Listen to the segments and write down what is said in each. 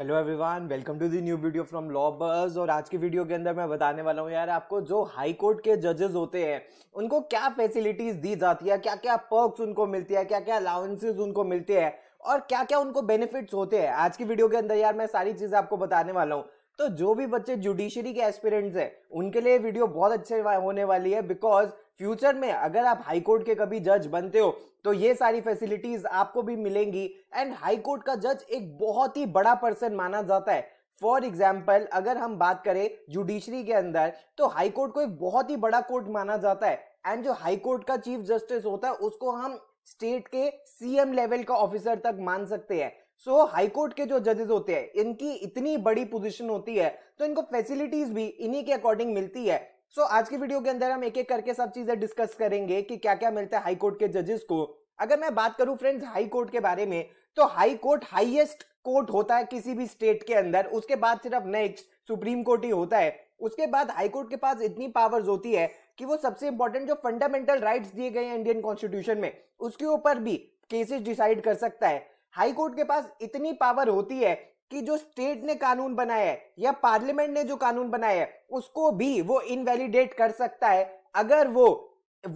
hello everyone welcome to the new video from law birds और आज की video के अंदर मैं बताने वाला हूँ यार आपको जो हाई कोर्ट के जजेस होते हैं उनको क्या फैसिलिटीज दी जाती है क्या क्या पर्क्स उनको मिलती है क्या क्या अलाउंसेज उनको मिलते हैं और क्या क्या उनको बेनिफिट्स होते हैं आज की वीडियो के अंदर यार मैं सारी चीज़ें आपको बताने वाला हूँ तो जो भी बच्चे जुडिशरी के एस्पिरेंट्स हैं उनके लिए वीडियो बहुत अच्छे होने वाली है बिकॉज फ्यूचर में अगर आप हाई कोर्ट के कभी जज बनते हो तो ये सारी फैसिलिटीज आपको भी मिलेंगी एंड हाई कोर्ट का जज एक बहुत ही बड़ा पर्सन माना जाता है फॉर एग्जाम्पल अगर हम बात करें जुडिशरी के अंदर तो हाई कोर्ट को एक बहुत ही बड़ा कोर्ट माना जाता है एंड जो हाई कोर्ट का चीफ जस्टिस होता है उसको हम स्टेट के सीएम लेवल का ऑफिसर तक मान सकते हैं सो so, हाईकोर्ट के जो जजेस होते हैं इनकी इतनी बड़ी पोजीशन होती है तो इनको फैसिलिटीज भी इन्हीं के अकॉर्डिंग मिलती है सो so, आज की वीडियो के अंदर हम एक एक करके सब चीजें डिस्कस करेंगे कि क्या क्या मिलता है हाईकोर्ट के जजेस को अगर मैं बात करूं फ्रेंड्स हाई कोर्ट के बारे में तो हाई कोर्ट हाईएस्ट कोर्ट होता है किसी भी स्टेट के अंदर उसके बाद सिर्फ नेक्स्ट सुप्रीम कोर्ट ही होता है उसके बाद हाई कोर्ट के पास इतनी पावर्स होती है कि वो सबसे इंपॉर्टेंट जो फंडामेंटल राइट्स दिए गए हैं इंडियन कॉन्स्टिट्यूशन में उसके ऊपर भी केसेस डिसाइड कर सकता है हाई कोर्ट के पास इतनी पावर होती है कि जो स्टेट ने कानून बनाया है या पार्लियामेंट ने जो कानून बनाया है उसको भी वो इनवैलिडेट कर सकता है अगर वो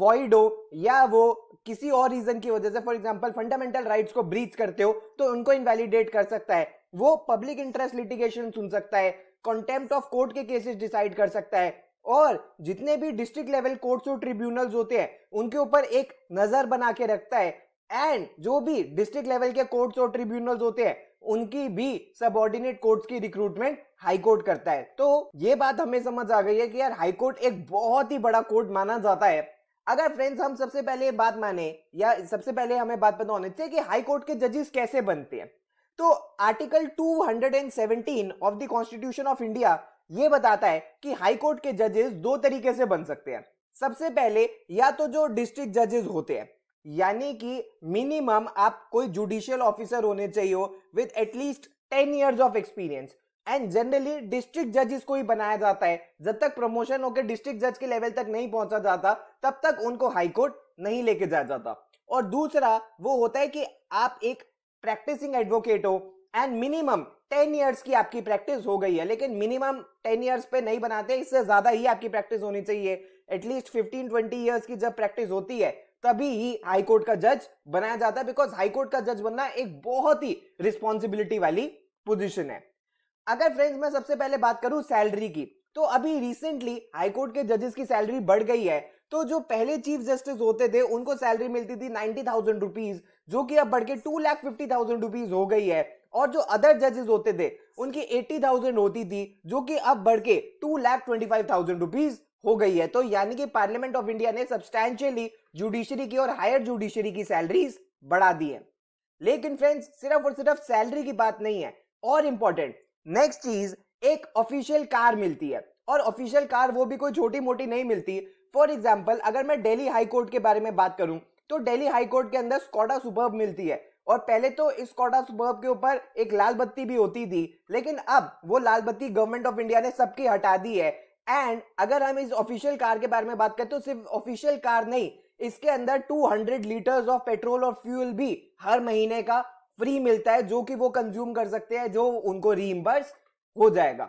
वॉइड हो या वो किसी और रीजन की वजह से फॉर एग्जाम्पल फंडामेंटल राइट्स को ब्रीच करते हो तो उनको इनवैलिडेट कर सकता है वो पब्लिक इंटरेस्ट लिटिगेशन सुन सकता है कॉन्टेम्प्ट ऑफ कोर्ट के केसेस डिसाइड कर सकता है और जितने भी डिस्ट्रिक्ट लेवल कोर्ट्स और ट्रिब्यूनल्स होते हैं उनके ऊपर एक नजर बना के रखता है एंड जो भी डिस्ट्रिक्ट लेवल के कोर्ट्स और ट्रिब्यूनल्स होते हैं उनकी भी सबॉर्डिनेट कोर्ट्स की रिक्रूटमेंट हाई कोर्ट करता है तो ये बात हमें समझ आ गई है कि यार हाई कोर्ट एक बहुत ही बड़ा कोर्ट माना जाता है अगर फ्रेंड्स हम सबसे पहले ये बात माने या सबसे पहले हमें बात पता होनी चाहिए कि हाई कोर्ट के जजेस कैसे बनते हैं तो article 217 of the constitution of India ये बताता है कि हाई कोर्ट के जजेस दो तरीके से बन सकते हैं सबसे पहले या तो जो डिस्ट्रिक्ट जजेस होते हैं यानी कि मिनिमम आप कोई जुडिशियल ऑफिसर होने चाहिए हो with at least ten years of experience and generally district जजेस को ही बनाया जाता है जब तक प्रमोशन होकर डिस्ट्रिक्ट जज के लेवल तक नहीं पहुंचा जाता तब तक उनको हाईकोर्ट नहीं लेके जाया जाता और दूसरा वो होता है कि आप एक प्रैक्टिसिंग एडवोकेट हो एंड मिनिमम टेन ईयर्स की आपकी प्रैक्टिस हो गई है लेकिन मिनिमम टेन ईयर्स पे नहीं बनाते इससे ज्यादा ही आपकी प्रैक्टिस होनी चाहिए एटलीस्ट फिफ्टीन ट्वेंटी ईयर्स की जब प्रैक्टिस होती है तभी हाई कोर्ट का जज बनाया जाता है बिकॉज हाई कोर्ट का जज बनना एक बहुत ही रिस्पॉन्सिबिलिटी वाली पोजीशन है अगर फ्रेंड्स मैं सबसे पहले बात करूं सैलरी की तो अभी रिसेंटली हाईकोर्ट के जजेस की सैलरी बढ़ गई है तो जो पहले चीफ जस्टिस होते थे उनको सैलरी मिलती थी नाइनटी थाउजेंड रुपीज जो कि अब बढ़ के two lakh fifty thousand rupees हो गई है और जो अदर जजेस होते थे उनकी एट्टी थाउजेंड होती थी जो कि अब बढ़ के two lakh twenty five thousand rupees हो गई है तो यानी कि पार्लियामेंट ऑफ इंडिया ने सब्सटैंशियली जुडिशरी की और हायर जुडिशरी की सैलरीज बढ़ा दी है लेकिन फ्रेंड्स सिर्फ और सिर्फ सैलरी की बात नहीं है और इंपॉर्टेंट नेक्स्ट चीज एक ऑफिशियल कार मिलती है और ऑफिशियल कार वो भी कोई छोटी मोटी नहीं मिलती फॉर एग्जाम्पल अगर मैं डेली हाईकोर्ट के बारे में बात करूं तो डेली हाईकोर्ट के अंदर स्कॉडा सुपर्ब मिलती है और पहले तो इस कोटा सुबह के ऊपर एक लाल बत्ती भी होती थी लेकिन अब वो लाल बत्ती गवर्नमेंट ऑफ इंडिया ने सबकी हटा दी है एंड अगर हम इस ऑफिशियल कार के बारे में बात करें तो सिर्फ ऑफिशियल कार नहीं इसके अंदर 200 लीटर्स ऑफ पेट्रोल और फ्यूल भी हर महीने का फ्री मिलता है जो कि वो कंज्यूम कर सकते हैं जो उनको रीइंबर्स हो जाएगा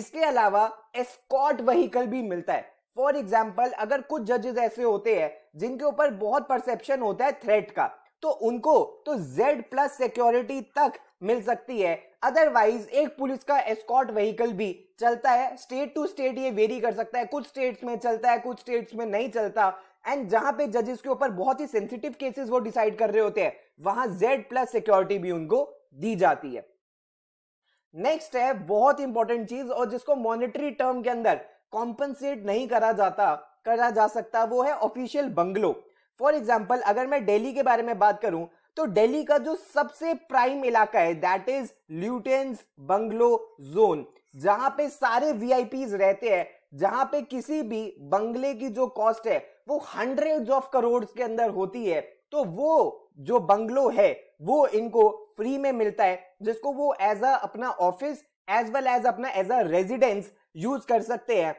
इसके अलावा एस्कॉट वहीकल भी मिलता है फॉर एग्जाम्पल अगर कुछ जजेस ऐसे होते हैं जिनके ऊपर बहुत परसेप्शन होता है थ्रेट का तो उनको तो जेड प्लस सिक्योरिटी तक मिल सकती है अदरवाइज एक पुलिस का एस्कॉट व्हीकल भी चलता है स्टेट टू स्टेट ये वेरी कर सकता है कुछ स्टेट्स में चलता है कुछ स्टेट्स में नहीं चलता एंड जहां पे जजेस के ऊपर बहुत ही सेंसिटिव केसेस वो डिसाइड कर रहे होते हैं वहां जेड प्लस सिक्योरिटी भी उनको दी जाती है नेक्स्ट है बहुत इंपॉर्टेंट चीज और जिसको मॉनिटरी टर्म के अंदर कॉम्पनसेट नहीं करा जाता करा जा सकता वो है ऑफिशियल बंगलो फॉर एग्जाम्पल अगर मैं डेली के बारे में बात करूं तो दिल्ली का जो सबसे प्राइम इलाका है that is Lutyens bungalow zone जहां पे सारे वी रहते हैं जहां पे किसी भी बंगले की जो कॉस्ट है वो हंड्रेड ऑफ करोड़ के अंदर होती है तो वो जो बंगलो है वो इनको फ्री में मिलता है जिसको वो एज अ अपना ऑफिस एज वेल एज अपना एज अ रेजिडेंस यूज कर सकते हैं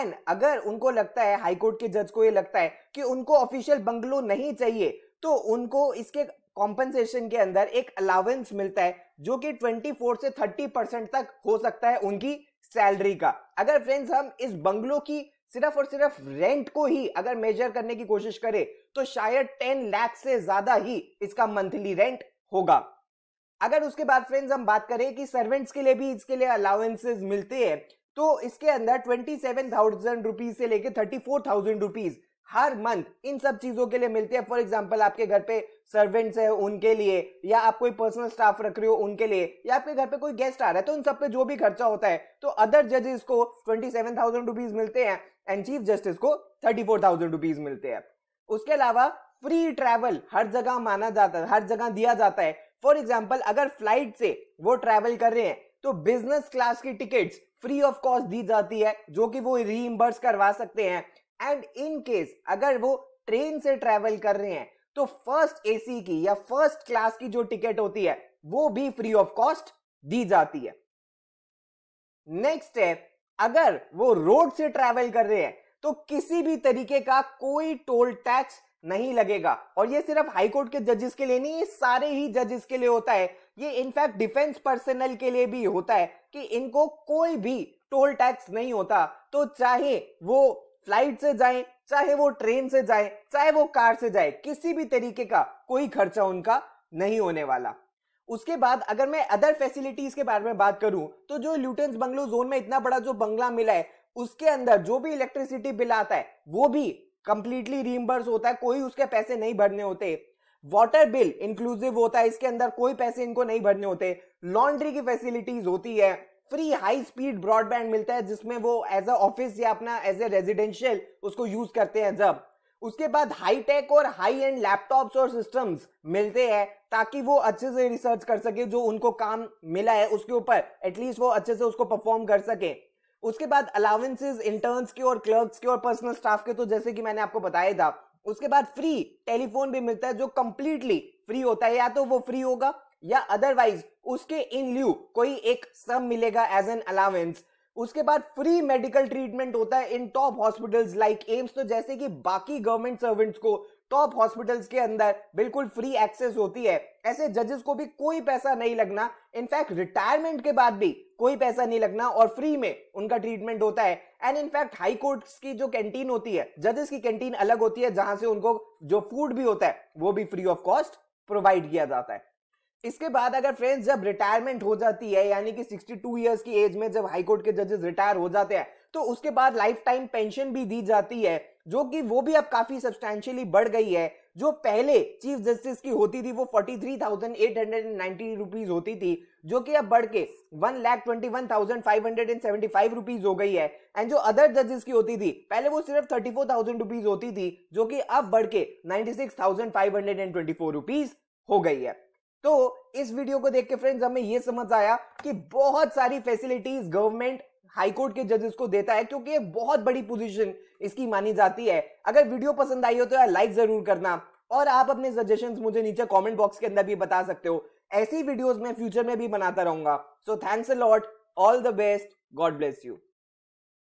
एंड अगर उनको लगता है हाईकोर्ट के जज को ये लगता है कि उनको ऑफिशियल बंगलो नहीं चाहिए तो उनको इसके कॉम्पनसेशन के अंदर एक अलाउेंस मिलता है जो कि 24 से 30 परसेंट तक हो सकता है उनकी सैलरी का अगर फ्रेंड्स हम इस बंगलो की सिर्फ और सिर्फ रेंट को ही अगर मेजर करने की कोशिश करें तो शायद 10 लाख से ज्यादा ही इसका मंथली रेंट होगा अगर उसके बाद फ्रेंड्स हम बात करें कि सर्वेंट्स के लिए भी इसके लिए अलाउेंसेज मिलते हैं तो इसके अंदर ट्वेंटी सेवन थाउजेंड रुपीज से लेकर थर्टी फोर थाउजेंड रुपीज हर मंथ इन सब चीजों के लिए मिलती है फॉर एग्जाम्पल आपके घर पे सर्वेंट्स है उनके लिए या आप कोई पर्सनल स्टाफ रख रहे हो उनके लिए या आपके घर पे कोई गेस्ट आ रहा है तो उन सब पे जो भी खर्चा होता है तो अदर जजेस को ट्वेंटी सेवन थाउजेंड रुपीज मिलते हैं एंड चीफ जस्टिस को थर्टी फोर थाउजेंड रुपीज मिलते हैं उसके अलावा फ्री ट्रैवल हर जगह माना जाता है हर जगह दिया जाता है फॉर एग्जाम्पल अगर फ्लाइट से वो ट्रैवल कर रहे हैं तो बिजनेस क्लास की टिकट्स फ्री ऑफ कॉस्ट दी जाती है जो कि वो रीइंबर्स करवा सकते हैं एंड इन केस अगर वो ट्रेन से ट्रेवल कर रहे हैं तो फर्स्ट एसी की या फर्स्ट क्लास की जो टिकट होती है वो भी फ्री ऑफ कॉस्ट दी जाती है नेक्स्ट है अगर वो रोड से ट्रेवल कर रहे हैं तो किसी भी तरीके का कोई टोल टैक्स नहीं लगेगा और ये सिर्फ हाईकोर्ट के जजेस के लिए नहीं ये सारे ही जजेस के लिए होता है ये इनफैक्ट डिफेंस पर्सनल के लिए भी होता है कि इनको कोई भी टोल टैक्स नहीं होता तो चाहे वो फ्लाइट से जाए चाहे वो ट्रेन से जाए चाहे वो कार से जाए किसी भी तरीके का कोई खर्चा उनका नहीं होने वाला उसके बाद अगर मैं अदर फैसिलिटीज के बारे में बात करूं तो जो ल्यूटेंस बंगलो जोन में इतना बड़ा जो बंगला मिला है उसके अंदर जो भी इलेक्ट्रिसिटी बिल आता है वो भी कंप्लीटली रिमबर्स होता है कोई उसके पैसे नहीं भरने होते वाटर बिल इंक्लूसिव होता है इसके अंदर कोई पैसे इनको नहीं भरने होते लॉन्ड्री की फैसिलिटीज होती है फ्री हाई स्पीड ब्रॉडबैंड मिलता है जिसमें वो एज अ ऑफिस या अपना एज ए रेजिडेंशियल उसको यूज करते हैं जब उसके बाद हाई टेक और हाई एंड लैपटॉप्स और सिस्टम्स मिलते हैं ताकि वो अच्छे से रिसर्च कर सके जो उनको काम मिला है उसके ऊपर एटलीस्ट वो अच्छे से उसको परफॉर्म कर सके उसके बाद अलाउंसेज इंटर्न्स के और क्लर्क्स के और पर्सनल स्टाफ के तो जैसे कि मैंने आपको बताया था उसके बाद फ्री टेलीफोन भी मिलता है जो कंप्लीटली फ्री होता है या तो वो फ्री होगा या अदरवाइज उसके इन ल्यू कोई एक सम मिलेगा एज एन अलाउेंस उसके बाद फ्री मेडिकल ट्रीटमेंट होता है in top hospitals like AIIMS तो जैसे कि बाकी गवर्नमेंट सर्वेंट्स को टॉप हॉस्पिटल्स के अंदर बिल्कुल फ्री एक्सेस होती है ऐसे जजेस को भी कोई पैसा नहीं लगना इनफैक्ट रिटायरमेंट के बाद भी कोई पैसा नहीं लगना और फ्री में उनका ट्रीटमेंट होता है एंड इनफैक्ट हाई कोर्ट की जो कैंटीन होती है जजेस की कैंटीन अलग होती है जहां से उनको जो फूड भी होता है वो भी फ्री ऑफ कॉस्ट प्रोवाइड किया जाता है इसके बाद अगर फ्रेंड्स जब रिटायरमेंट हो जाती है यानी कि 62 इयर्स की एज में जब हाई कोर्ट के जजेस रिटायर हो जाते हैं तो उसके बाद लाइफ टाइम पेंशन भी दी जाती है जो कि वो भी अब काफी सब्सटैंशियली बढ़ गई है जो पहले चीफ जस्टिस की होती थी वो 43,890 थ्री होती थी जो कि अब बढ़ के one lakh twenty one thousand five hundred and seventy five rupees हो गई है एंड जो अदर जजेस की होती थी पहले वो सिर्फ थर्टी फोर थाउजेंड रुपीज होती थी जो कि अब बढ़ के ninety six thousand five hundred and twenty four rupees हो गई है तो इस वीडियो को देख के फ्रेंड्स हमें यह समझ आया कि बहुत सारी फैसिलिटीज गवर्नमेंट हाईकोर्ट के जजेस को देता है क्योंकि बहुत बड़ी पोजीशन इसकी मानी जाती है अगर वीडियो पसंद आई हो तो यार लाइक जरूर करना और आप अपने सजेशंस मुझे नीचे कमेंट बॉक्स के अंदर भी बता सकते हो ऐसी वीडियोस मैं फ्यूचर में भी बनाता रहूंगा so thanks a lot all the best God bless you